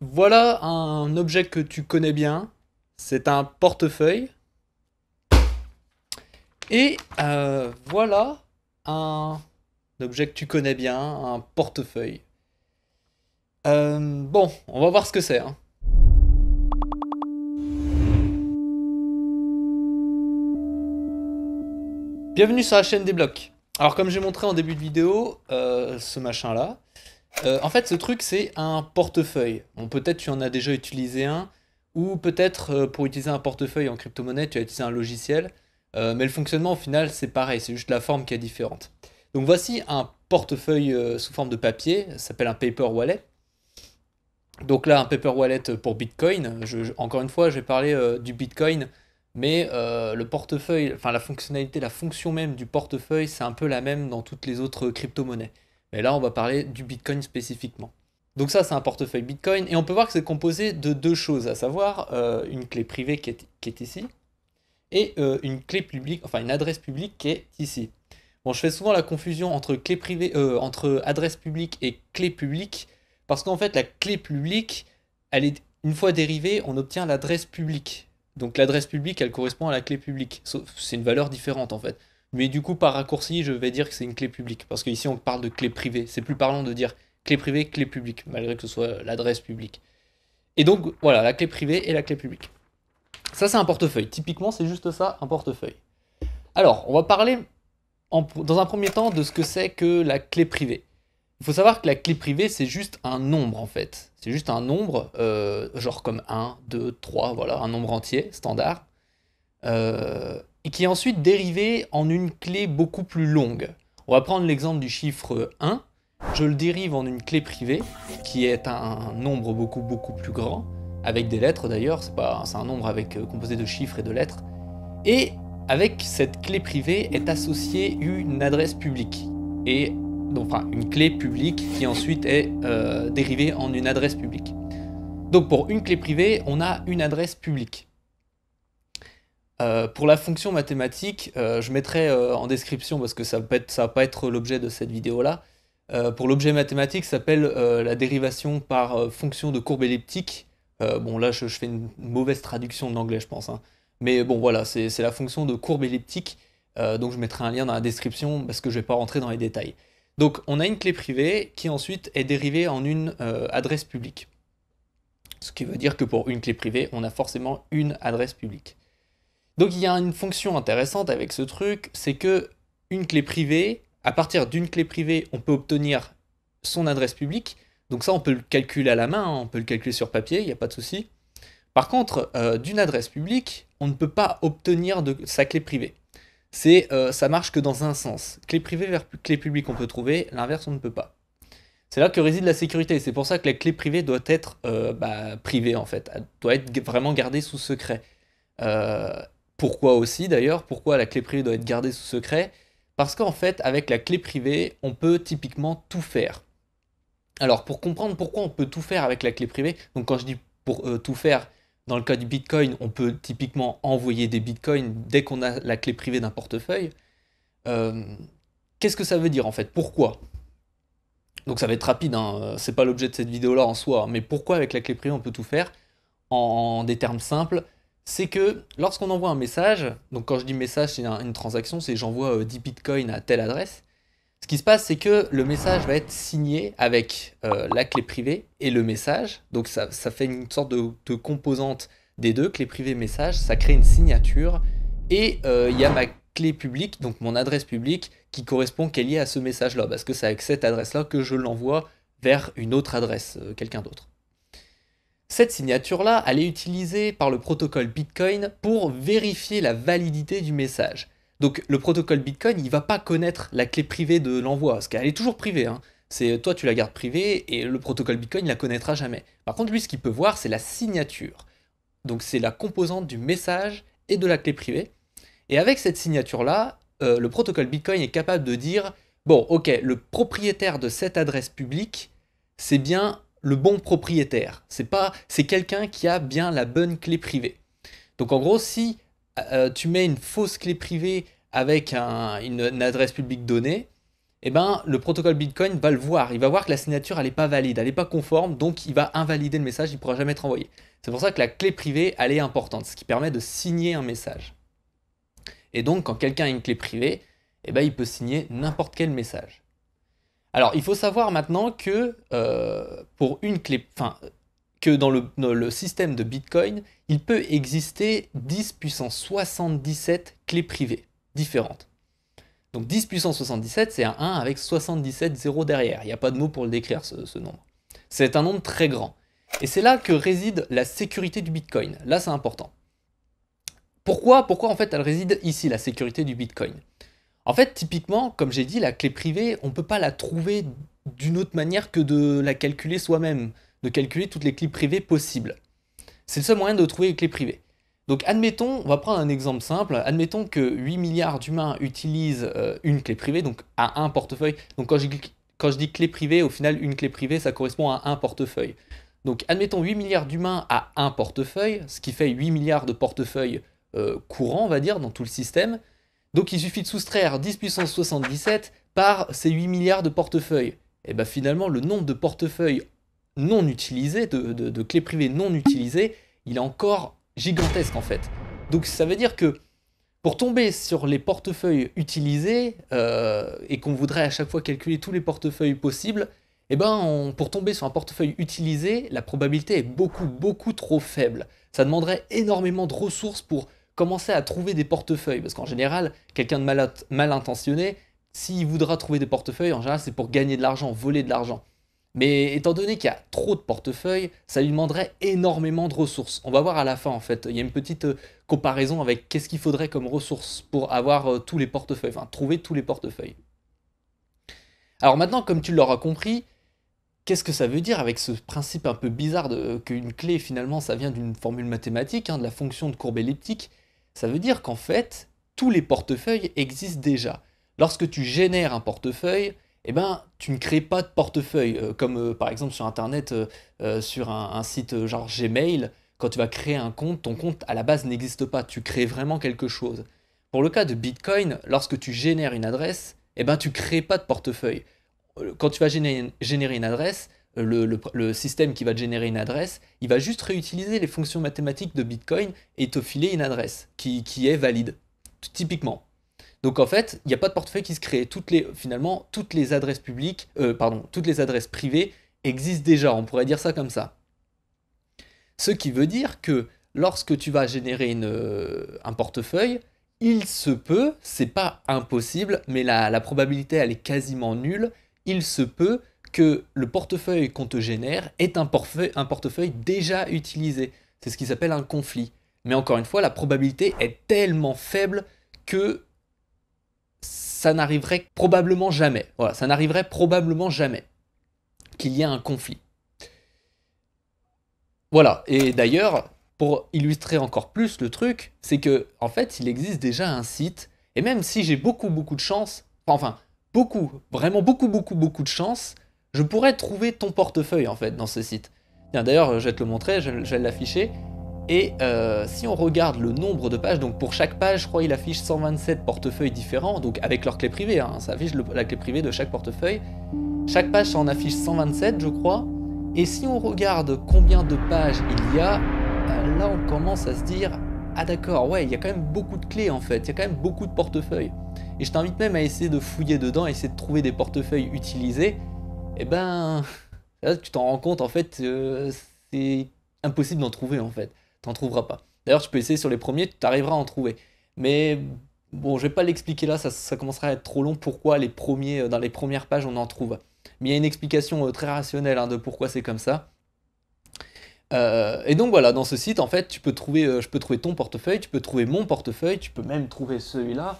Voilà un objet que tu connais bien. C'est un portefeuille. Et euh, voilà un objet que tu connais bien, un portefeuille. Euh, bon, on va voir ce que c'est. Hein. Bienvenue sur la chaîne des blocs. Alors comme j'ai montré en début de vidéo, euh, ce machin là, euh, en fait, ce truc, c'est un portefeuille. peut-être tu en as déjà utilisé un, ou peut-être euh, pour utiliser un portefeuille en crypto-monnaie, tu as utilisé un logiciel. Euh, mais le fonctionnement, au final, c'est pareil, c'est juste la forme qui est différente. Donc voici un portefeuille sous forme de papier, ça s'appelle un paper wallet. Donc là, un paper wallet pour Bitcoin. encore une fois, je vais parler du Bitcoin, mais le portefeuille, enfin la fonctionnalité, la fonction même du portefeuille, c'est un peu la même dans toutes les autres crypto-monnaies. Mais là, on va parler du Bitcoin spécifiquement. Donc ça, c'est un portefeuille Bitcoin. Et on peut voir que c'est composé de deux choses, à savoir euh, une clé privée qui est, ici et euh, une clé publique, enfin une adresse publique qui est ici. Bon, je fais souvent la confusion entre, clé privée, euh, entre adresse publique et clé publique, parce qu'en fait, la clé publique, elle est, une fois dérivée, on obtient l'adresse publique. Donc l'adresse publique, elle correspond à la clé publique. C'est une valeur différente en fait. Mais du coup, par raccourci, je vais dire que c'est une clé publique. Parce qu'ici, on parle de clé privée. C'est plus parlant de dire clé privée, clé publique, malgré que ce soit l'adresse publique. Et donc, voilà, la clé privée et la clé publique. Ça, c'est un portefeuille. Typiquement, c'est juste ça, un portefeuille. Alors, on va parler dans un premier temps de ce que c'est que la clé privée. Il faut savoir que la clé privée, c'est juste un nombre en fait. C'est juste un nombre, euh, genre comme 1, 2, 3, voilà, un nombre entier, standard. Euh, et qui est ensuite dérivé en une clé beaucoup plus longue. On va prendre l'exemple du chiffre 1. Je le dérive en une clé privée, qui est un nombre beaucoup beaucoup plus grand, avec des lettres d'ailleurs, c'est un nombre avec, euh, composé de chiffres et de lettres. Et avec cette clé privée est associée une adresse publique, et donc, enfin une clé publique qui ensuite est euh, dérivée en une adresse publique. Donc pour une clé privée, on a une adresse publique. Euh, pour la fonction mathématique, euh, je mettrai euh, en description parce que ça ne va pas être l'objet de cette vidéo-là. pour l'objet mathématique, ça s'appelle la dérivation par fonction de courbe elliptique. bon, là, je, fais une mauvaise traduction de l'anglais, je pense. Hein. Mais bon, voilà, c'est la fonction de courbe elliptique. donc, je mettrai un lien dans la description parce que je ne vais pas rentrer dans les détails. Donc, on a une clé privée qui ensuite est dérivée en une adresse publique. Ce qui veut dire que pour une clé privée, on a forcément une adresse publique. Donc il y a une fonction intéressante avec ce truc, c'est que une clé privée, à partir d'une clé privée, on peut obtenir son adresse publique. Donc ça, on peut le calculer à la main, hein, on peut le calculer sur papier, il n'y a pas de souci. Par contre, euh, d'une adresse publique, on ne peut pas obtenir sa clé privée. C'est, ne euh, ça marche que dans un sens. Clé privée vers clé publique, on peut trouver, l'inverse, on ne peut pas. C'est là que réside la sécurité. C'est pour ça que la clé privée doit être euh, bah, privée en fait, Elle doit être vraiment gardée sous secret. Pourquoi aussi d'ailleurs Pourquoi la clé privée doit être gardée sous secret Parce qu'en fait, avec la clé privée, on peut typiquement tout faire. Alors pour comprendre pourquoi on peut tout faire avec la clé privée, donc quand je dis pour euh, tout faire, dans le cas du Bitcoin, on peut typiquement envoyer des Bitcoins dès qu'on a la clé privée d'un portefeuille. Euh, qu'est-ce que ça veut dire en fait Pourquoi Donc ça va être rapide, hein, euh, c'est pas l'objet de cette vidéo-là en soi, hein, mais pourquoi avec la clé privée on peut tout faire en des termes simples, c'est que lorsqu'on envoie un message, donc quand je dis message, c'est une transaction, c'est j'envoie 10 euh, bitcoins à telle adresse. Ce qui se passe, c'est que le message va être signé avec euh, la clé privée et le message. Donc ça, fait une sorte de, composante des deux, clé privée, message. Ça crée une signature. Et euh, il y a ma clé publique, donc mon adresse publique, qui correspond, qu'elle est à ce message-là. Parce que c'est avec cette adresse-là que je l'envoie vers une autre adresse, quelqu'un d'autre. Cette signature-là, elle est utilisée par le protocole Bitcoin pour vérifier la validité du message. Donc le protocole Bitcoin, il ne va pas connaître la clé privée de l'envoi, parce qu'elle est toujours privée. Hein. C'est toi, tu la gardes privée et le protocole Bitcoin ne la connaîtra jamais. Par contre, lui, ce qu'il peut voir, c'est la signature. Donc c'est la composante du message et de la clé privée. Et avec cette signature-là, euh, le protocole Bitcoin est capable de dire, bon, ok, le propriétaire de cette adresse publique, c'est bien le bon propriétaire. C'est pas, c'est quelqu'un qui a bien la bonne clé privée. Donc en gros, si euh, tu mets une fausse clé privée avec une, adresse publique donnée, eh ben, le protocole Bitcoin va le voir. Il va voir que la signature, n'est pas valide, elle n'est pas conforme, donc il va invalider le message, il ne pourra jamais être envoyé. C'est pour ça que la clé privée, elle est importante, ce qui permet de signer un message. Et donc, quand quelqu'un a une clé privée, et eh ben, il peut signer n'importe quel message. Alors, il faut savoir maintenant que euh, pour une clé, que dans le, système de Bitcoin, il peut exister 10 puissance 77 clés privées différentes. Donc 10 puissance 77, c'est un 1 avec 77 zéros derrière. Il n'y a pas de mot pour le décrire, ce, nombre. C'est un nombre très grand. Et c'est là que réside la sécurité du Bitcoin. Là, c'est important. Pourquoi en fait elle réside ici, la sécurité du Bitcoin en fait, typiquement, comme j'ai dit, la clé privée, on ne peut pas la trouver d'une autre manière que de la calculer soi-même, de calculer toutes les clés privées possibles. C'est le seul moyen de trouver une clé privée. Donc admettons, on va prendre un exemple simple, admettons que 8 milliards d'humains utilisent euh, une clé privée, donc à un portefeuille. Donc quand je, dis clé privée, au final, une clé privée, ça correspond à un portefeuille. Donc admettons 8 milliards d'humains à un portefeuille, ce qui fait 8 milliards de portefeuilles euh, courants, on va dire, dans tout le système. Donc il suffit de soustraire 10 puissance 77 par ces 8 milliards de portefeuilles. Et eh bien finalement, le nombre de portefeuilles non utilisés, de, clés privées non utilisées, il est encore gigantesque en fait. Donc ça veut dire que pour tomber sur les portefeuilles utilisés euh, et qu'on voudrait à chaque fois calculer tous les portefeuilles possibles, et eh ben pour tomber sur un portefeuille utilisé, la probabilité est beaucoup beaucoup trop faible. Ça demanderait énormément de ressources pour commencer à trouver des portefeuilles, parce qu'en général, quelqu'un de mal, mal intentionné, s'il voudra trouver des portefeuilles, en général, c'est pour gagner de l'argent, voler de l'argent. Mais étant donné qu'il y a trop de portefeuilles, ça lui demanderait énormément de ressources. On va voir à la fin en fait. Il y a une petite euh, comparaison avec qu'est-ce qu'il faudrait comme ressources pour avoir euh, tous les portefeuilles, enfin trouver tous les portefeuilles. Alors maintenant, comme tu l'auras compris, qu'est-ce que ça veut dire avec ce principe un peu bizarre qu'une clé finalement ça vient d'une formule mathématique, hein, de la fonction de courbe elliptique ça veut dire qu'en fait, tous les portefeuilles existent déjà. Lorsque tu génères un portefeuille, eh ben, tu ne crées pas de portefeuille, euh, comme euh, par exemple sur Internet, euh, sur un, site genre Gmail, quand tu vas créer un compte, ton compte à la base n'existe pas, tu crées vraiment quelque chose. Pour le cas de Bitcoin, lorsque tu génères une adresse, eh ben, tu ne crées pas de portefeuille. Quand tu vas générer une adresse, le, système qui va te générer une adresse, il va juste réutiliser les fonctions mathématiques de Bitcoin et te filer une adresse qui, est valide, typiquement. Donc en fait, il n'y a pas de portefeuille qui se crée. Toutes finalement, toutes les adresses publiques, euh, pardon, toutes les adresses privées existent déjà. On pourrait dire ça comme ça. Ce qui veut dire que lorsque tu vas générer euh, un portefeuille, il se peut, c'est pas impossible, mais la, la probabilité elle est quasiment nulle, il se peut que le portefeuille qu'on te génère est un portefeuille, déjà utilisé. C'est ce qui s'appelle un conflit. Mais encore une fois, la probabilité est tellement faible que ça n'arriverait probablement jamais. Voilà, ça n'arriverait probablement jamais qu'il y ait un conflit. Voilà, et d'ailleurs, pour illustrer encore plus le truc, c'est que en fait, il existe déjà un site et même si j'ai beaucoup beaucoup de chance, enfin beaucoup, vraiment beaucoup beaucoup beaucoup de chance, je pourrais trouver ton portefeuille en fait dans ce site. d'ailleurs, je vais te le montrer, je, vais l'afficher. Et euh, si on regarde le nombre de pages, donc pour chaque page, je crois il affiche 127 portefeuilles différents, donc avec leur clé privée, hein. ça affiche la clé privée de chaque portefeuille. Chaque page, en affiche 127, je crois. Et si on regarde combien de pages il y a, euh, là on commence à se dire, ah d'accord, ouais, il y a quand même beaucoup de clés en fait, il y a quand même beaucoup de portefeuilles. Et je t'invite même à essayer de fouiller dedans, essayer de trouver des portefeuilles utilisés, et eh ben tu t'en rends compte en fait euh, c'est impossible d'en trouver en fait t'en trouveras pas d'ailleurs tu peux essayer sur les premiers tu arriveras à en trouver mais bon je vais pas l'expliquer là ça, commencera à être trop long pourquoi les premiers euh, dans les premières pages on en trouve mais il y a une explication euh, très rationnelle hein, de pourquoi c'est comme ça et donc voilà, dans ce site, en fait, tu peux trouver, je peux trouver ton portefeuille, tu peux trouver mon portefeuille, tu peux même trouver celui-là,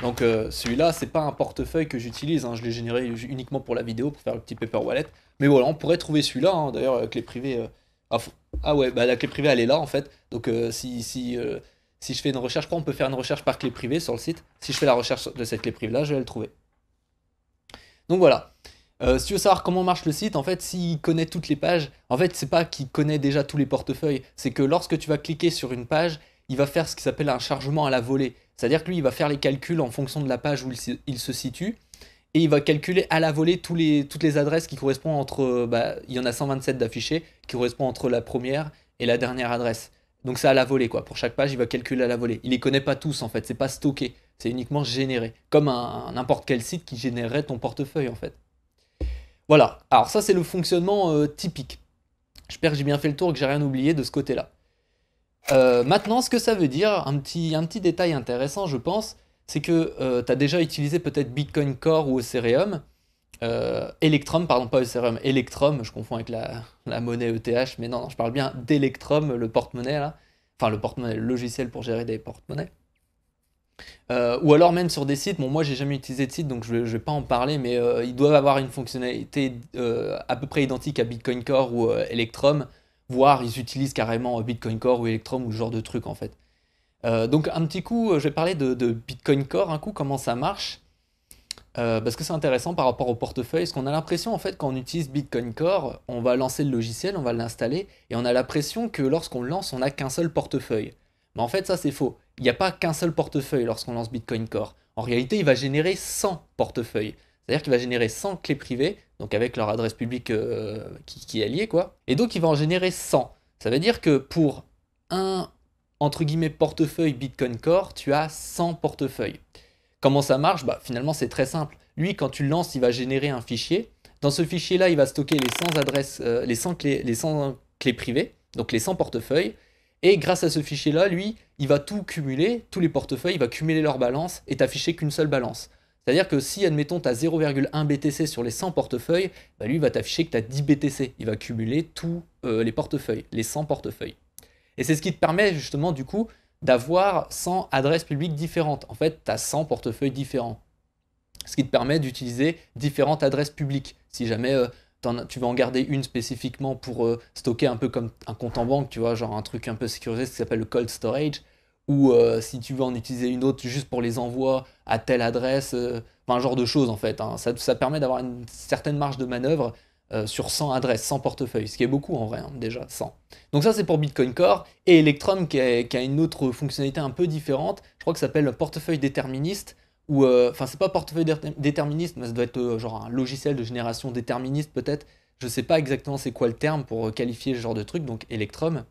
donc euh, celui-là, c'est pas un portefeuille que j'utilise, hein. je l'ai généré uniquement pour la vidéo, pour faire le petit paper wallet. Mais voilà, on pourrait trouver celui-là, hein. d'ailleurs, la euh, clé privée. Euh, ah, ouais, bah, la clé privée, elle est là en fait. Donc si, si, je fais une recherche, on peut faire une recherche par clé privée sur le site. Si je fais la recherche de cette clé privée-là, je vais la trouver. Donc voilà. si tu veux savoir comment marche le site, en fait, s'il connaît toutes les pages, en fait, c'est pas qu'il connaît déjà tous les portefeuilles, c'est que lorsque tu vas cliquer sur une page, il va faire ce qui s'appelle un chargement à la volée. C'est-à-dire que lui, il va faire les calculs en fonction de la page où il, se situe, et il va calculer à la volée toutes les adresses qui correspondent entre... Euh, bah, il y en a 127 d'affichés, qui correspondent entre la première et la dernière adresse. Donc c'est à la volée, quoi. Pour chaque page, il va calculer à la volée. Il les connaît pas tous, en fait. C'est pas stocké. C'est uniquement généré. Comme un n'importe quel site qui générerait ton portefeuille, en fait. Voilà. Alors ça, c'est le fonctionnement euh, typique. J'espère que j'ai bien fait le tour et que j'ai rien oublié de ce côté-là. Euh, maintenant, ce que ça veut dire, un petit, détail intéressant, je pense, c'est que euh, tu as déjà utilisé peut-être Bitcoin Core ou Ethereum, euh, Electrum, pardon, pas Ethereum, Electrum, je confonds avec la, monnaie ETH, mais non, je parle bien d'Electrum, le porte-monnaie, Enfin, le porte-monnaie, le logiciel pour gérer des porte-monnaies. ou alors même sur des sites, bon moi j'ai jamais utilisé de site donc je ne vais pas en parler mais ils doivent avoir une fonctionnalité à peu près identique à Bitcoin Core ou Electrum voire ils utilisent carrément euh, Bitcoin Core ou Electrum ou ce genre de truc en fait. Euh, donc un petit coup, euh, je vais parler de, Bitcoin Core, un coup comment ça marche, parce que c'est intéressant par rapport au portefeuille, parce qu'on a l'impression en fait quand on utilise Bitcoin Core, on va lancer le logiciel, on va l'installer, et on a l'impression que lorsqu'on le lance, on n'a qu'un seul portefeuille. Mais en fait ça c'est faux, il n'y a pas qu'un seul portefeuille lorsqu'on lance Bitcoin Core. En réalité, il va générer 100 portefeuilles. C'est-à-dire qu'il va générer 100 clés privées, donc avec leur adresse publique euh, qui, est liée, quoi. Et donc il va en générer 100. Ça veut dire que pour un, entre guillemets, portefeuille Bitcoin Core, tu as 100 portefeuilles. Comment ça marche bah, Finalement, c'est très simple. Lui, quand tu le lances, il va générer un fichier. Dans ce fichier-là, il va stocker les 100 adresses, euh, les, clés, les 100 clés privées, donc les 100 portefeuilles. Et grâce à ce fichier-là, lui, il va tout cumuler, tous les portefeuilles, il va cumuler leur balance et t'afficher qu'une seule balance. C'est-à-dire que si, admettons, tu as 0,1 BTC sur les 100 portefeuilles, bah, lui va t'afficher que tu as 10 BTC. Il va cumuler tous euh, les portefeuilles, les 100 portefeuilles. Et c'est ce qui te permet justement, du coup, d'avoir 100 adresses publiques différentes. En fait, tu as 100 portefeuilles différents. Ce qui te permet d'utiliser différentes adresses publiques. Si jamais euh, tu veux en garder une spécifiquement pour euh, stocker un peu comme un compte en banque, tu vois, genre un truc un peu sécurisé, ce qui s'appelle le cold storage ou euh, si tu veux en utiliser une autre juste pour les envois à telle adresse, euh, un genre de choses en fait. Hein. Ça, permet d'avoir une certaine marge de manœuvre euh, sur 100 adresses, 100 portefeuilles, ce qui est beaucoup en vrai, hein, déjà 100. Donc ça c'est pour Bitcoin Core et Electrum qui a, une autre fonctionnalité un peu différente, je crois que ça s'appelle portefeuille déterministe, ou enfin c'est pas portefeuille déterministe, mais ça doit être genre un logiciel de génération déterministe peut-être, je sais pas exactement c'est quoi le terme pour qualifier ce genre de truc, donc Electrum.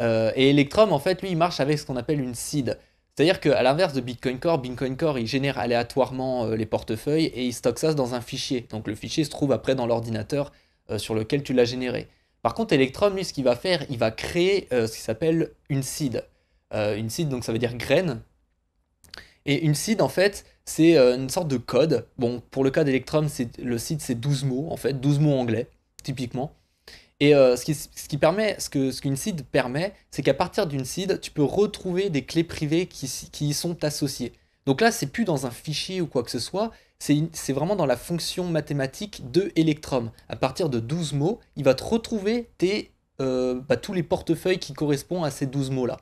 Euh, et Electrum, en fait, lui, il marche avec ce qu'on appelle une seed. C'est-à-dire qu'à l'inverse de Bitcoin Core, Bitcoin Core, il génère aléatoirement euh, les portefeuilles et il stocke ça dans un fichier. Donc le fichier se trouve après dans l'ordinateur euh, sur lequel tu l'as généré. Par contre, Electrum, lui, ce qu'il va faire, il va créer ce qui s'appelle une seed. une seed, donc ça veut dire graine. Et une seed, en fait, c'est une sorte de code. Bon, pour le cas d'Electrum, le seed, c'est 12 mots, en fait, 12 mots anglais, typiquement. Et euh, ce, qui, permet, ce que ce qu'une seed permet, c'est qu'à partir d'une seed, tu peux retrouver des clés privées qui, y sont associées. Donc là, c'est plus dans un fichier ou quoi que ce soit, c'est vraiment dans la fonction mathématique de Electrum. À partir de 12 mots, il va te retrouver euh, bah, tous les portefeuilles qui correspondent à ces 12 mots-là.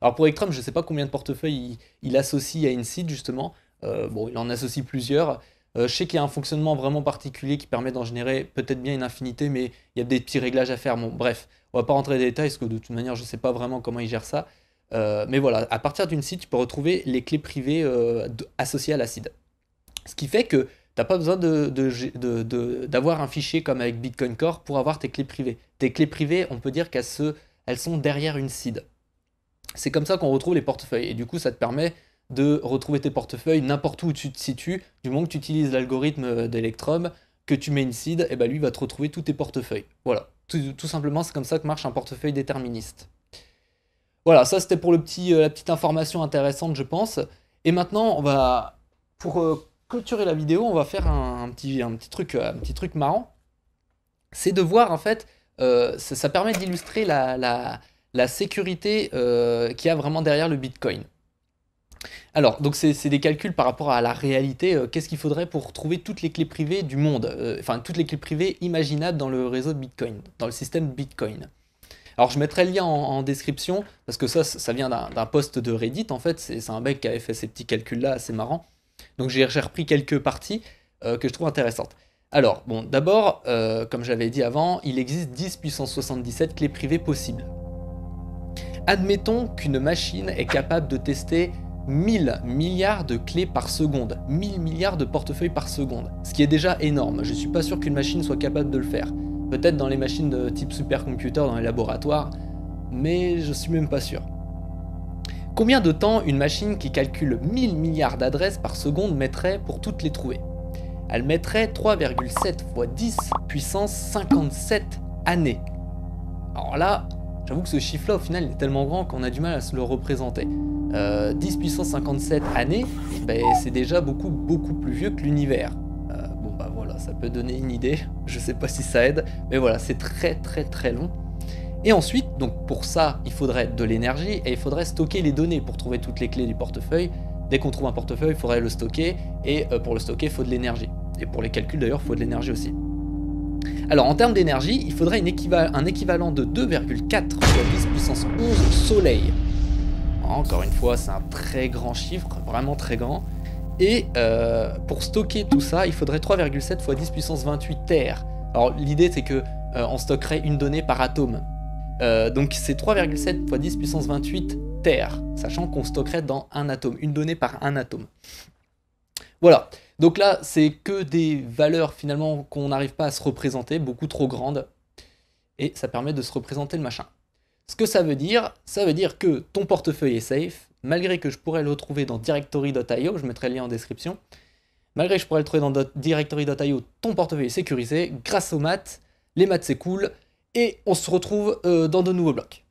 Alors pour Electrum, je ne sais pas combien de portefeuilles il, associe à une seed justement. Euh, bon, il en associe plusieurs. Euh, je sais qu'il y a un fonctionnement vraiment particulier qui permet d'en générer peut-être bien une infinité, mais il y a des petits réglages à faire. Bon, bref, on ne va pas rentrer dans les détails parce que de toute manière, je ne sais pas vraiment comment ils gèrent ça. Euh, mais voilà, à partir d'une site, tu peux retrouver les clés privées euh, associées à la seed. Ce qui fait que tu n'as pas besoin d'avoir un fichier comme avec Bitcoin Core pour avoir tes clés privées. Tes clés privées, on peut dire qu'elles sont derrière une seed. C'est comme ça qu'on retrouve les portefeuilles. Et du coup, ça te permet de retrouver tes portefeuilles n'importe où, tu te situes. Du moment que tu utilises l'algorithme euh, d'Electrum, que tu mets une seed, et eh bien lui va te retrouver tous tes portefeuilles. Voilà. Tout, simplement, c'est comme ça que marche un portefeuille déterministe. Voilà, ça c'était pour le petit, euh, la petite information intéressante, je pense. Et maintenant, on va, pour euh, clôturer la vidéo, on va faire un, petit, un, petit, truc, un petit truc marrant. C'est de voir, en fait, ça, permet d'illustrer la, la, la, sécurité qu'il y a vraiment derrière le Bitcoin. Alors, donc c'est des calculs par rapport à la réalité. Euh, qu'est-ce qu'il faudrait pour trouver toutes les clés privées du monde euh, Enfin, toutes les clés privées imaginables dans le réseau de Bitcoin, dans le système Bitcoin. Alors, je mettrai le lien en, description, parce que ça, ça vient d'un post de Reddit, en fait. C'est un mec qui avait fait ces petits calculs-là, c'est marrant. Donc, j'ai repris quelques parties euh, que je trouve intéressantes. Alors, bon, d'abord, comme j'avais dit avant, il existe 10 puissance 77 clés privées possibles. Admettons qu'une machine est capable de tester 1000 milliards de clés par seconde, 1000 milliards de portefeuilles par seconde, ce qui est déjà énorme, je suis pas sûr qu'une machine soit capable de le faire. Peut-être dans les machines de type supercomputer dans les laboratoires, mais je suis même pas sûr. Combien de temps une machine qui calcule 1000 milliards d'adresses par seconde mettrait pour toutes les trouver Elle mettrait 3,7 fois 10 puissance 57 années. Alors là, j'avoue que ce chiffre-là au final est tellement grand qu'on a du mal à se le représenter. 10 puissance 57 années, ben, c'est déjà beaucoup, beaucoup plus vieux que l'univers. Euh, bon, bah voilà, ça peut donner une idée. Je sais pas si ça aide, mais voilà, c'est très, très, très long. Et ensuite, donc pour ça, il faudrait de l'énergie et il faudrait stocker les données pour trouver toutes les clés du portefeuille. Dès qu'on trouve un portefeuille, il faudrait le stocker et euh, pour le stocker, il faut de l'énergie. Et pour les calculs d'ailleurs, il faut de l'énergie aussi. Alors en termes d'énergie, il faudrait un équivalent de 2,4 fois 10 puissance 11 soleil. Encore une fois, c'est un très grand chiffre, vraiment très grand. Et euh, pour stocker tout ça, il faudrait 3,7 fois 10 puissance 28 terres. Alors l'idée c'est que euh, on stockerait une donnée par atome. Euh, donc c'est 3,7 fois 10 puissance 28 terres, sachant qu'on stockerait dans un atome, une donnée par un atome. Voilà. Donc là, c'est que des valeurs finalement qu'on n'arrive pas à se représenter, beaucoup trop grandes. Et ça permet de se représenter le machin. Ce que ça veut dire, ça veut dire que ton portefeuille est safe, malgré que je pourrais le retrouver dans directory.io, je mettrai le lien en description, malgré que je pourrais le trouver dans directory.io, ton portefeuille est sécurisé grâce aux maths, les maths c'est cool, et on se retrouve euh, dans de nouveaux blocs.